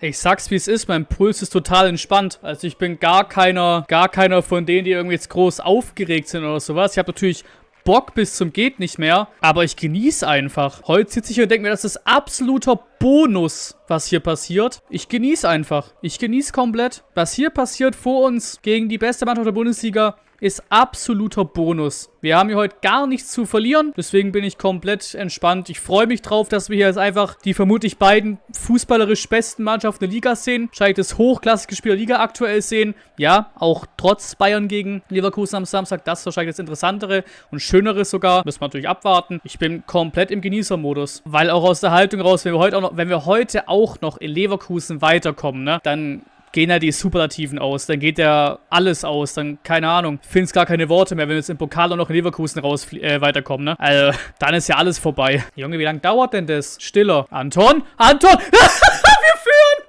Ich sag's wie es ist, mein Puls ist total entspannt. Also ich bin gar keiner, gar keiner von denen, die irgendwie jetzt groß aufgeregt sind oder sowas. Ich habe natürlich Bock bis zum geht nicht mehr, aber ich genieße einfach. Heute sitze ich hier und denke mir, das ist absoluter Bonus, was hier passiert. Ich genieße einfach. Ich genieße komplett. Was hier passiert vor uns gegen die beste Mannschaft der Bundesliga ist absoluter Bonus. Wir haben hier heute gar nichts zu verlieren, deswegen bin ich komplett entspannt. Ich freue mich drauf, dass wir hier jetzt einfach die vermutlich beiden fußballerisch besten Mannschaften der Liga sehen. Wahrscheinlich das hochklassige Spiel der Liga aktuell sehen. Ja, auch trotz Bayern gegen Leverkusen am Samstag, das wahrscheinlich das Interessantere und Schönere sogar. Müssen wir natürlich abwarten. Ich bin komplett im Genießermodus, weil auch aus der Haltung raus, wenn wir heute auch noch wir, wenn wir heute auch noch in Leverkusen weiterkommen, ne, dann gehen ja die Superlativen aus, dann geht ja alles aus, dann, keine Ahnung, findest gar keine Worte mehr, wenn wir jetzt im Pokal auch noch in Leverkusen raus äh, weiterkommen, ne? Also, dann ist ja alles vorbei. Junge, wie lange dauert denn das? Stiller. Anton? Anton! wir führen!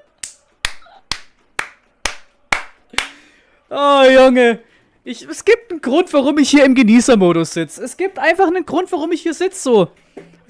Oh, Junge. Ich, es gibt einen Grund, warum ich hier im Genießermodus sitze. Es gibt einfach einen Grund, warum ich hier sitze, so.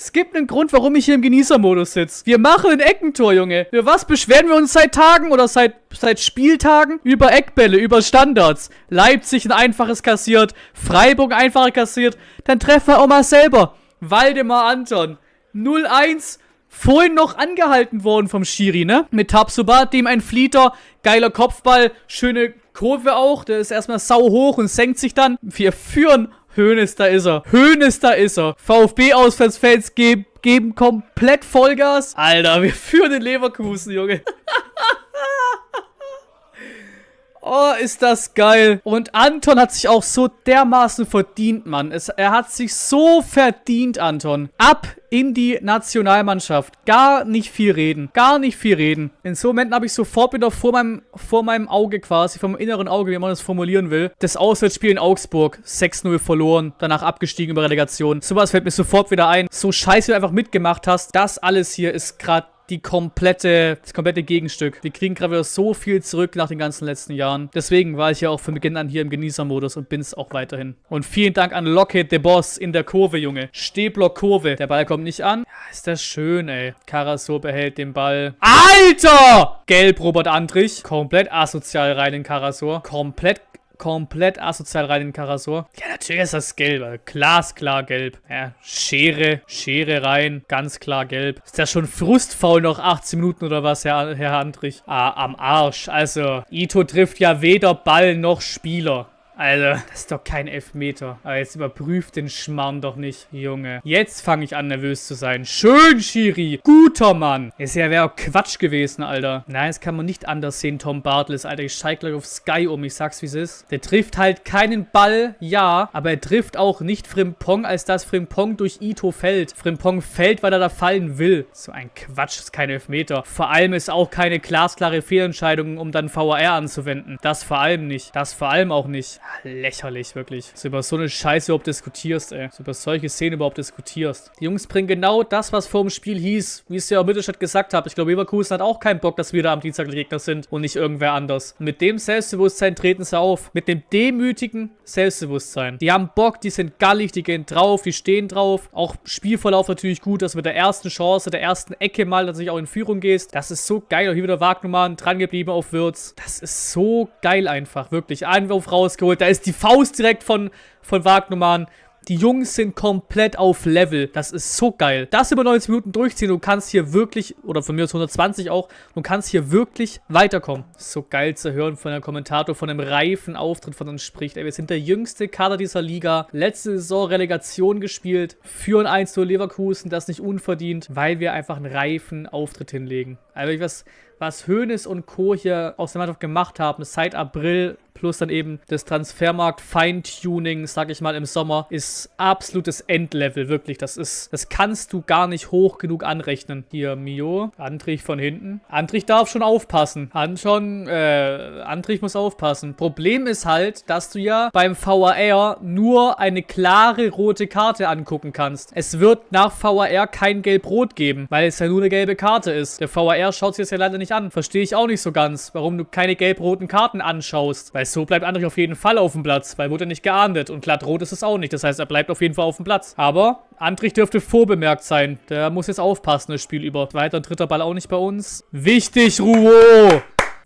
Es gibt einen Grund, warum ich hier im Genießermodus sitze. Wir machen ein Eckentor, Junge. Für was beschweren wir uns seit Tagen oder seit, seit Spieltagen? Über Eckbälle, über Standards. Leipzig ein einfaches kassiert, Freiburg ein einfaches kassiert. Dann treffen wir auch mal selber. Waldemar Anton. 0-1. Vorhin noch angehalten worden vom Schiri, ne? Mit Tabsobat, dem ein Flieter, geiler Kopfball, schöne Kurve auch. Der ist erstmal sau hoch und senkt sich dann. Wir führen Hönes, da ist er. Hönes, da ist er. VfB-Auswärtsfans geben, geben komplett Vollgas. Alter, wir führen den Leverkusen, Junge. Oh, ist das geil. Und Anton hat sich auch so dermaßen verdient, Mann. Es, er hat sich so verdient, Anton. Ab in die Nationalmannschaft. Gar nicht viel reden. Gar nicht viel reden. In so Momenten habe ich sofort wieder vor meinem, vor meinem Auge quasi, vom inneren Auge, wie man das formulieren will, das Auswärtsspiel in Augsburg. 6-0 verloren, danach abgestiegen über Relegation. Sowas fällt mir sofort wieder ein. So scheiße, wie du einfach mitgemacht hast. Das alles hier ist gerade die komplette, das komplette Gegenstück. Wir kriegen gerade wieder so viel zurück nach den ganzen letzten Jahren. Deswegen war ich ja auch von Beginn an hier im Genießermodus und bin es auch weiterhin. Und vielen Dank an Lockheed, der Boss, in der Kurve, Junge. Stehblock-Kurve. Der Ball kommt nicht an. Ja, ist das schön, ey. Karasor behält den Ball. Alter! Gelb, Robert Andrich. Komplett asozial rein in Karasor. Komplett komplett asozial rein in Karasor. Ja, natürlich ist das gelb. Also glasklar gelb. Ja, Schere, Schere rein. Ganz klar gelb. Ist das schon frustfaul noch 18 Minuten oder was, Herr, Herr Andrich? Ah, am Arsch. Also, Ito trifft ja weder Ball noch Spieler. Alter, also, das ist doch kein Elfmeter. Aber jetzt überprüft den Schmarrn doch nicht, Junge. Jetzt fange ich an, nervös zu sein. Schön, Shiri. Guter Mann. Ist ja wäre auch Quatsch gewesen, Alter. Nein, das kann man nicht anders sehen, Tom Bartles, Alter. Ich steig gleich auf Sky um. Ich sag's, wie es ist. Der trifft halt keinen Ball, ja. Aber er trifft auch nicht Frimpong, als dass Frimpong durch Ito fällt. Frimpong fällt, weil er da fallen will. So ein Quatsch. Ist kein Elfmeter. Vor allem ist auch keine glasklare Fehlentscheidung, um dann VAR anzuwenden. Das vor allem nicht. Das vor allem auch nicht lächerlich, wirklich. Dass du über so eine Scheiße überhaupt diskutierst, ey. Dass du über solche Szenen überhaupt diskutierst. Die Jungs bringen genau das, was vor dem Spiel hieß, wie es ja auch Mittelstadt gesagt hat. Ich glaube, Leverkusen hat auch keinen Bock, dass wir da am Dienstag Gegner sind und nicht irgendwer anders. Und mit dem Selbstbewusstsein treten sie auf. Mit dem demütigen Selbstbewusstsein. Die haben Bock, die sind gallig, die gehen drauf, die stehen drauf. Auch Spielverlauf natürlich gut, dass du mit der ersten Chance, der ersten Ecke mal natürlich auch in Führung gehst. Das ist so geil. Auch hier wieder Wagnumann dran geblieben auf Würz. Das ist so geil einfach, wirklich. Einwurf rausgeholt, da ist die Faust direkt von, von Wagnermann. Die Jungs sind komplett auf Level. Das ist so geil. Das über 90 Minuten durchziehen. Du kannst hier wirklich, oder von mir aus 120 auch, du kannst hier wirklich weiterkommen. So geil zu hören von einem Kommentator, von einem reifen Auftritt von uns spricht. Ey, wir sind der jüngste Kader dieser Liga. Letzte Saison Relegation gespielt. Führen 1 zu Leverkusen. Das nicht unverdient, weil wir einfach einen reifen Auftritt hinlegen. Also was, was Hoeneß und Co. hier aus der Mannschaft gemacht haben, seit April plus dann eben das Transfermarkt-Feintuning, sag ich mal, im Sommer, ist absolutes Endlevel, wirklich. Das ist, das kannst du gar nicht hoch genug anrechnen. Hier, Mio, Antrich von hinten. Antrich darf schon aufpassen. An schon, äh, Antrich muss aufpassen. Problem ist halt, dass du ja beim VAR nur eine klare rote Karte angucken kannst. Es wird nach VAR kein Gelb-Rot geben, weil es ja nur eine gelbe Karte ist. Der VAR schaut sich das ja leider nicht nicht an. Verstehe ich auch nicht so ganz, warum du keine gelb-roten Karten anschaust. Weil so bleibt Andrich auf jeden Fall auf dem Platz, weil wurde nicht geahndet. Und glatt rot ist es auch nicht, das heißt, er bleibt auf jeden Fall auf dem Platz. Aber Andrich dürfte vorbemerkt sein. Der muss jetzt aufpassen, das Spiel über. Zweiter und dritter Ball auch nicht bei uns. Wichtig, Ruo!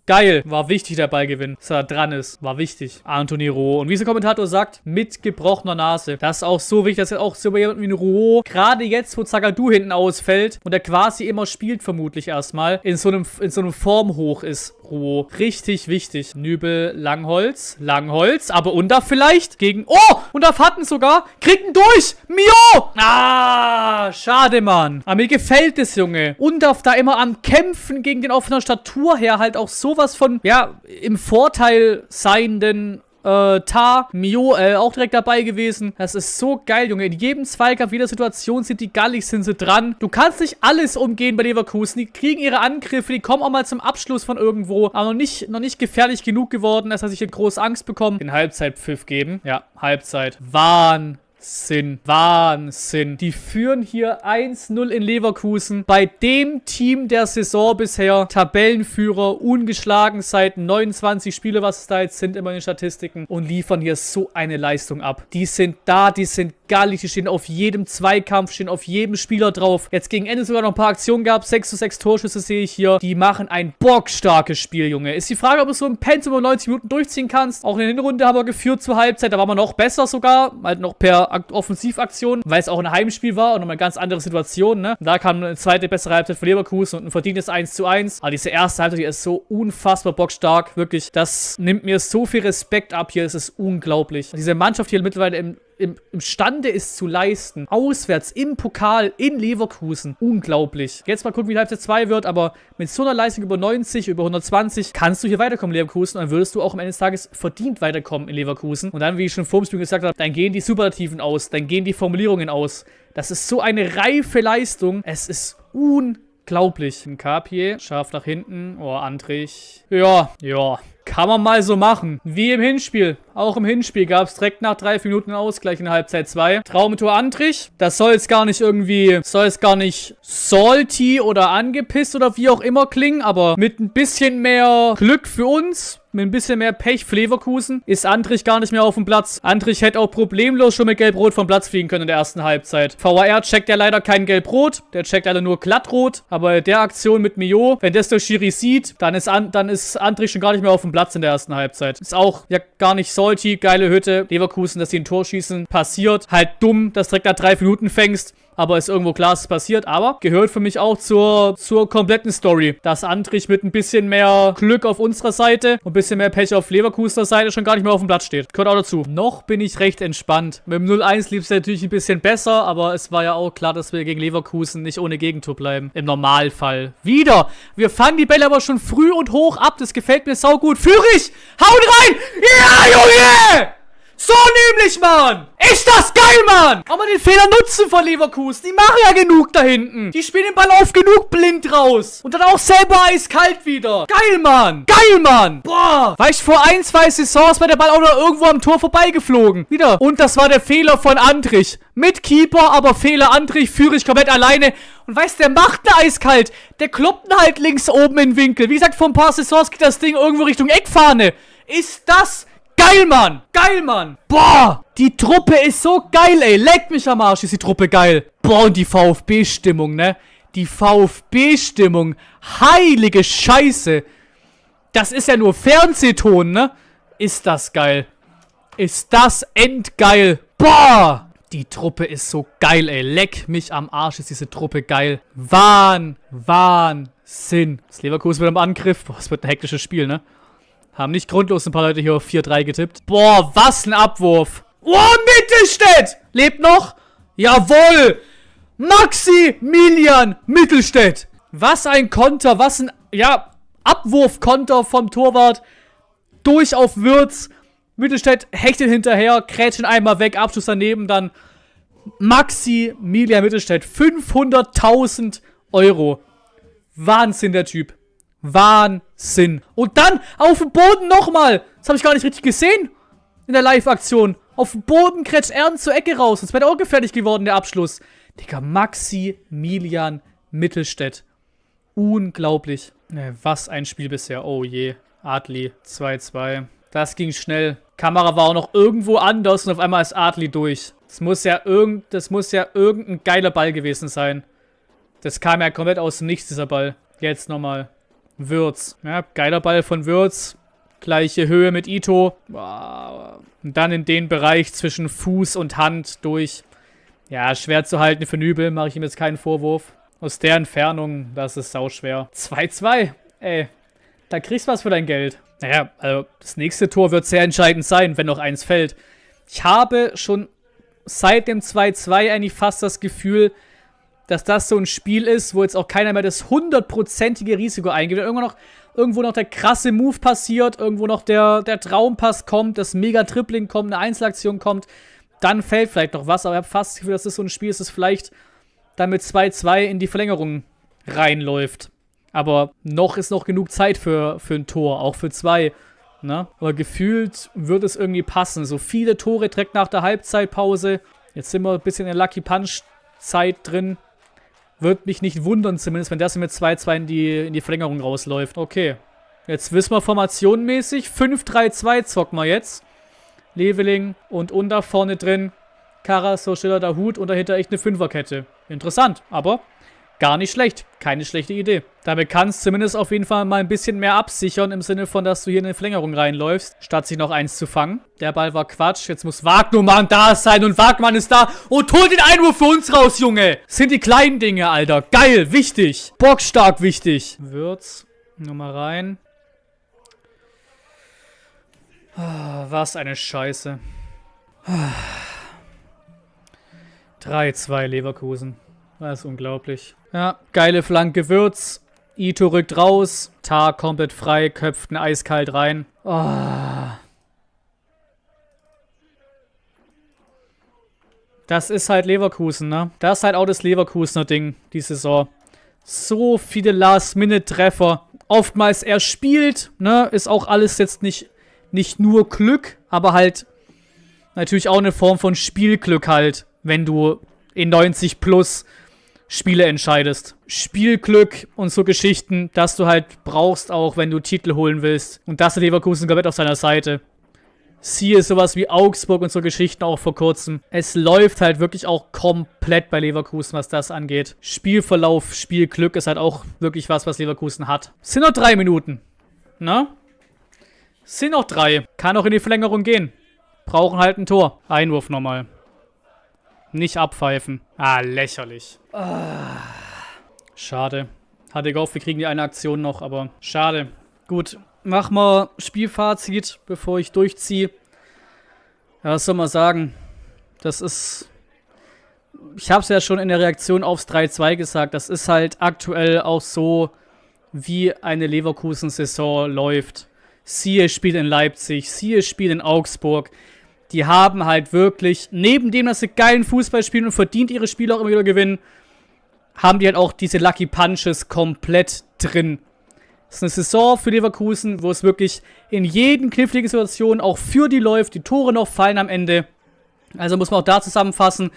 Geil, war wichtig der Ballgewinn, dass er dran ist, war wichtig. Anthony Roh. Und wie es der Kommentator sagt, mit gebrochener Nase. Das ist auch so wichtig, dass er auch so jemand wie ein Roh, gerade jetzt, wo Zagadou hinten ausfällt und er quasi immer spielt vermutlich erstmal, in so einem, in so einem Formhoch ist. Roh. Richtig wichtig. Nübel, Langholz, Langholz, aber Undaf vielleicht gegen... Oh, Undaf hatten sogar. Kriegen durch. Mio. Ah, schade, Mann. Aber mir gefällt es, Junge. Undaf da immer am Kämpfen gegen den offenen Statur her halt auch so sowas von, ja, im Vorteil denn äh, Ta, Mio, äh, auch direkt dabei gewesen. Das ist so geil, Junge. In jedem Zweikampf, jeder Situation sind die gallig, sind sie dran. Du kannst nicht alles umgehen bei Leverkusen. Die kriegen ihre Angriffe, die kommen auch mal zum Abschluss von irgendwo. Aber noch nicht, noch nicht gefährlich genug geworden, dass er sich hier groß Angst bekomme. Den Halbzeitpfiff geben. Ja, Halbzeit. Wahnsinn. Wahnsinn. Wahnsinn. Die führen hier 1-0 in Leverkusen. Bei dem Team der Saison bisher Tabellenführer, ungeschlagen seit 29 Spiele, was es da jetzt sind, immer in den Statistiken. Und liefern hier so eine Leistung ab. Die sind da, die sind gallig, die stehen auf jedem Zweikampf, stehen auf jedem Spieler drauf. Jetzt gegen Ende sogar noch ein paar Aktionen gehabt. 6 zu 6 Torschüsse sehe ich hier. Die machen ein bockstarkes Spiel, Junge. Ist die Frage, ob du so ein Pensum 90 Minuten durchziehen kannst. Auch in der Hinrunde haben wir geführt zur Halbzeit. Da waren wir noch besser sogar. Halt noch per Offensivaktion, weil es auch ein Heimspiel war und nochmal eine ganz andere Situation. Ne? Da kam eine zweite bessere Halbzeit für Leverkusen und ein verdientes 1 zu 1. Aber diese erste Halbzeit die ist so unfassbar bockstark. Wirklich, das nimmt mir so viel Respekt ab hier. Es ist unglaublich. Diese Mannschaft hier mittlerweile im im, imstande ist zu leisten. Auswärts im Pokal in Leverkusen. Unglaublich. Jetzt mal gucken, wie Halbzeit 2 wird, aber mit so einer Leistung über 90, über 120 kannst du hier weiterkommen, Leverkusen. Und dann würdest du auch am Ende des Tages verdient weiterkommen in Leverkusen. Und dann, wie ich schon vor dem Spiel gesagt habe, dann gehen die Superlativen aus, dann gehen die Formulierungen aus. Das ist so eine reife Leistung. Es ist unglaublich. Ein Kapier, scharf nach hinten. Oh, Andrich. Ja, ja. Kann man mal so machen. Wie im Hinspiel. Auch im Hinspiel gab es direkt nach drei Minuten Ausgleich in Halbzeit 2. Traumtor Antrich. Das soll jetzt gar nicht irgendwie, soll jetzt gar nicht salty oder angepisst oder wie auch immer klingen, aber mit ein bisschen mehr Glück für uns mit ein bisschen mehr Pech für Leverkusen ist Antrich gar nicht mehr auf dem Platz. Antrich hätte auch problemlos schon mit Gelb-Rot vom Platz fliegen können in der ersten Halbzeit. VAR checkt ja leider kein Gelb-Rot, der checkt leider nur Glattrot. Aber der Aktion mit Mio, wenn das der Schiri sieht, dann ist, An dann ist Antrich schon gar nicht mehr auf dem Platz. Platz in der ersten Halbzeit. Ist auch ja gar nicht salty, geile Hütte. Leverkusen, dass sie ein Tor schießen, passiert. Halt dumm, dass du direkt nach drei Minuten fängst aber ist irgendwo klar, es passiert. Aber gehört für mich auch zur, zur kompletten Story, dass Andrich mit ein bisschen mehr Glück auf unserer Seite und ein bisschen mehr Pech auf Leverkusener Seite schon gar nicht mehr auf dem Platz steht. Gehört auch dazu. Noch bin ich recht entspannt. Mit dem 0-1 lief es natürlich ein bisschen besser, aber es war ja auch klar, dass wir gegen Leverkusen nicht ohne Gegentor bleiben. Im Normalfall. Wieder. Wir fangen die Bälle aber schon früh und hoch ab. Das gefällt mir saugut. Führig! Haut rein! Ja, Junge! So nämlich, Mann! Ist das geil, Mann! man den Fehler nutzen von Leverkusen. Die machen ja genug da hinten. Die spielen den Ball auf genug blind raus. Und dann auch selber eiskalt wieder. Geil, Mann! Geil, Mann! Boah! War ich vor ein, zwei Saisons war der Ball auch noch irgendwo am Tor vorbeigeflogen. Wieder. Und das war der Fehler von Andrich. Mit Keeper, aber Fehler Andrich. Führe ich komplett alleine. Und weißt, der macht ne eiskalt. Der kloppt ne halt links oben in den Winkel. Wie gesagt, vor ein paar Saisons geht das Ding irgendwo Richtung Eckfahne. Ist das... Geil, Mann. Geil, Mann. Boah, die Truppe ist so geil, ey. Leck mich am Arsch, ist die Truppe geil. Boah, und die VfB-Stimmung, ne? Die VfB-Stimmung. Heilige Scheiße. Das ist ja nur Fernsehton, ne? Ist das geil. Ist das endgeil. Boah. Die Truppe ist so geil, ey. Leck mich am Arsch, ist diese Truppe geil. Wahn, Wahnsinn. Das Leverkusen wird am Angriff. Boah, es wird ein hektisches Spiel, ne? Haben nicht grundlos ein paar Leute hier auf 4-3 getippt. Boah, was ein Abwurf. Oh, Mittelstädt! Lebt noch? Jawohl! Maximilian Mittelstädt! Was ein Konter, was ein, ja, Abwurfkonter vom Torwart. Durch auf Würz. Mittelstädt hechtet hinterher, krätschen einmal weg, Abschluss daneben, dann Maximilian Mittelstädt. 500.000 Euro. Wahnsinn, der Typ. Wahnsinn. Und dann auf dem Boden nochmal. Das habe ich gar nicht richtig gesehen in der Live-Aktion. Auf dem Boden kretscht Erden zur Ecke raus. Sonst wäre auch gefährlich geworden, der Abschluss. Digga, Maximilian Mittelstädt. Unglaublich. Ne, was ein Spiel bisher. Oh je. Adli 2-2. Das ging schnell. Kamera war auch noch irgendwo anders und auf einmal ist Adli durch. Das muss ja, irgend, das muss ja irgendein geiler Ball gewesen sein. Das kam ja komplett aus dem Nichts, dieser Ball. Jetzt nochmal. Würz. Ja, geiler Ball von Würz. Gleiche Höhe mit Ito. Und dann in den Bereich zwischen Fuß und Hand durch. Ja, schwer zu halten für Nübel. Mache ich ihm jetzt keinen Vorwurf. Aus der Entfernung, das ist sauschwer. 2-2. Ey, da kriegst du was für dein Geld. Naja, also das nächste Tor wird sehr entscheidend sein, wenn noch eins fällt. Ich habe schon seit dem 2-2 eigentlich fast das Gefühl, dass das so ein Spiel ist, wo jetzt auch keiner mehr das hundertprozentige Risiko eingeht. Irgendwo noch, irgendwo noch der krasse Move passiert, irgendwo noch der, der Traumpass kommt, das Mega-Tripling kommt, eine Einzelaktion kommt, dann fällt vielleicht noch was. Aber ich habe fast das Gefühl, dass das so ein Spiel ist, das vielleicht dann mit 2-2 in die Verlängerung reinläuft. Aber noch ist noch genug Zeit für, für ein Tor, auch für zwei. Ne? Aber gefühlt wird es irgendwie passen. So viele Tore direkt nach der Halbzeitpause. Jetzt sind wir ein bisschen in der Lucky Punch Zeit drin. Würde mich nicht wundern, zumindest, wenn das mit 2-2 in die, in die Verlängerung rausläuft. Okay. Jetzt wissen wir formationmäßig. 5-3-2 zocken wir jetzt. Leveling und Unter vorne drin. Karas, so der Hut und dahinter echt eine Fünferkette. Interessant, aber Gar nicht schlecht. Keine schlechte Idee. Damit kannst du zumindest auf jeden Fall mal ein bisschen mehr absichern, im Sinne von, dass du hier in eine Verlängerung reinläufst, statt sich noch eins zu fangen. Der Ball war Quatsch. Jetzt muss Wagnumann da sein und Wagmann ist da und holt den Einwurf für uns raus, Junge. sind die kleinen Dinge, Alter. Geil, wichtig. Bockstark wichtig. Würz, nochmal rein. Ah, was eine Scheiße. 3-2 ah. Leverkusen. Das ist unglaublich. Ja, geile Flanke Würz. Ito rückt raus. Tar komplett frei, köpft ihn eiskalt rein. Oh. Das ist halt Leverkusen, ne? Das ist halt auch das Leverkusener Ding, die Saison. So viele Last-Minute-Treffer. Oftmals er spielt, ne? Ist auch alles jetzt nicht, nicht nur Glück, aber halt natürlich auch eine Form von Spielglück halt, wenn du in 90 plus Spiele entscheidest. Spielglück und so Geschichten, dass du halt brauchst, auch wenn du Titel holen willst. Und das hat Leverkusen komplett auf seiner Seite. Siehe sowas wie Augsburg und so Geschichten auch vor kurzem. Es läuft halt wirklich auch komplett bei Leverkusen, was das angeht. Spielverlauf, Spielglück ist halt auch wirklich was, was Leverkusen hat. Sind noch drei Minuten. Na? Ne? Sind noch drei. Kann auch in die Verlängerung gehen. Brauchen halt ein Tor. Einwurf nochmal. Nicht abpfeifen. Ah, lächerlich. Schade. Hatte gehofft, wir kriegen die eine Aktion noch, aber schade. Gut, mach mal Spielfazit, bevor ich durchziehe. Ja, was soll man sagen? Das ist... Ich habe es ja schon in der Reaktion aufs 3-2 gesagt. Das ist halt aktuell auch so, wie eine Leverkusen-Saison läuft. Siehe Spiel in Leipzig, siehe Spiel in Augsburg die haben halt wirklich, neben dem, dass sie geilen Fußball spielen und verdient ihre Spiele auch immer wieder gewinnen, haben die halt auch diese Lucky Punches komplett drin. Das ist eine Saison für Leverkusen, wo es wirklich in jeden kniffligen Situationen auch für die läuft, die Tore noch fallen am Ende. Also muss man auch da zusammenfassen,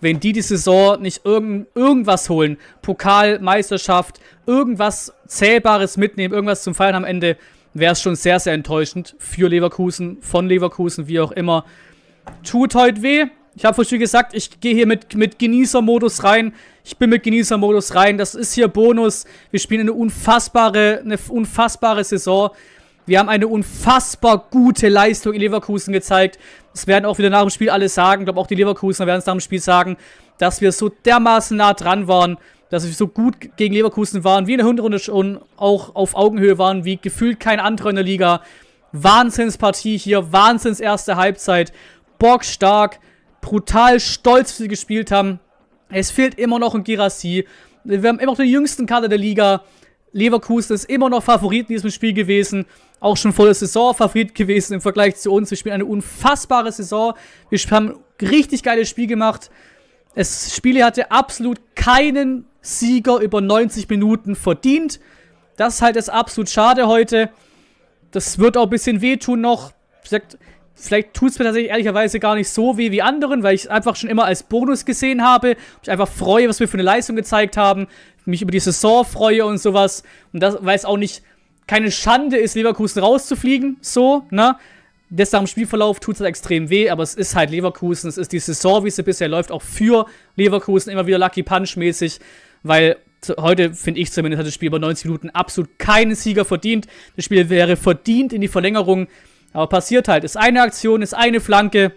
wenn die die Saison nicht irgend, irgendwas holen, Pokal, Meisterschaft, irgendwas Zählbares mitnehmen, irgendwas zum Feiern am Ende, wäre es schon sehr, sehr enttäuschend für Leverkusen, von Leverkusen, wie auch immer. Tut heute weh. Ich habe vorhin gesagt, ich gehe hier mit, mit Genießermodus rein. Ich bin mit Genießermodus rein. Das ist hier Bonus. Wir spielen eine unfassbare, eine unfassbare Saison. Wir haben eine unfassbar gute Leistung in Leverkusen gezeigt. Das werden auch wieder nach dem Spiel alle sagen. Ich glaube, auch die Leverkusener werden es nach dem Spiel sagen, dass wir so dermaßen nah dran waren dass sie so gut gegen Leverkusen waren, wie in der Hinrunde schon auch auf Augenhöhe waren, wie gefühlt kein anderer in der Liga. Wahnsinnspartie hier, Wahnsinns erste Halbzeit. Bock stark, brutal stolz, wie sie gespielt haben. Es fehlt immer noch ein Girassi. Wir haben immer noch den jüngsten Kader der Liga. Leverkusen ist immer noch Favorit in diesem Spiel gewesen. Auch schon vor der Saison Favorit gewesen im Vergleich zu uns. Wir spielen eine unfassbare Saison. Wir haben ein richtig geiles Spiel gemacht. Das Spiel hatte absolut keinen Sieger über 90 Minuten verdient. Das ist halt das absolut schade heute. Das wird auch ein bisschen wehtun noch. Vielleicht, vielleicht tut es mir tatsächlich ehrlicherweise gar nicht so weh wie anderen, weil ich es einfach schon immer als Bonus gesehen habe. Ich einfach freue, was wir für eine Leistung gezeigt haben. Mich über die Saison freue und sowas. Und das, weil es auch nicht keine Schande ist, Leverkusen rauszufliegen. So, ne? Deshalb im Spielverlauf tut es halt extrem weh, aber es ist halt Leverkusen. Es ist die Saison, wie sie bisher läuft, auch für Leverkusen immer wieder Lucky Punch mäßig weil heute finde ich zumindest hat das Spiel über 90 Minuten absolut keinen Sieger verdient. Das Spiel wäre verdient in die Verlängerung, aber passiert halt. Ist eine Aktion, ist eine Flanke,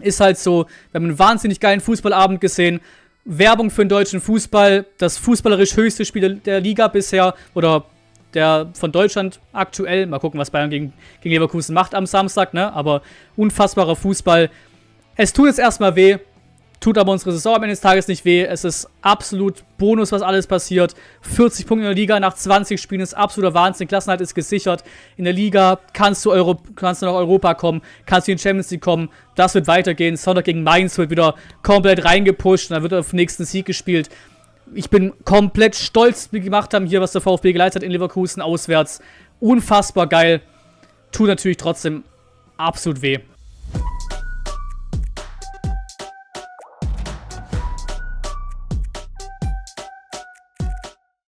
ist halt so. Wir haben einen wahnsinnig geilen Fußballabend gesehen. Werbung für den deutschen Fußball, das fußballerisch höchste Spiel der Liga bisher oder der von Deutschland aktuell. Mal gucken, was Bayern gegen, gegen Leverkusen macht am Samstag, ne? Aber unfassbarer Fußball. Es tut jetzt erstmal weh, Tut aber unsere Saison am Ende des Tages nicht weh. Es ist absolut Bonus, was alles passiert. 40 Punkte in der Liga nach 20 Spielen ist absoluter Wahnsinn. Klassenheit ist gesichert. In der Liga kannst du, Euro kannst du nach Europa kommen, kannst du in die Champions League kommen. Das wird weitergehen. Sonntag gegen Mainz wird wieder komplett reingepusht. und Dann wird auf den nächsten Sieg gespielt. Ich bin komplett stolz, wie wir gemacht haben hier, was der VfB geleistet hat in Leverkusen auswärts. Unfassbar geil. Tut natürlich trotzdem absolut weh.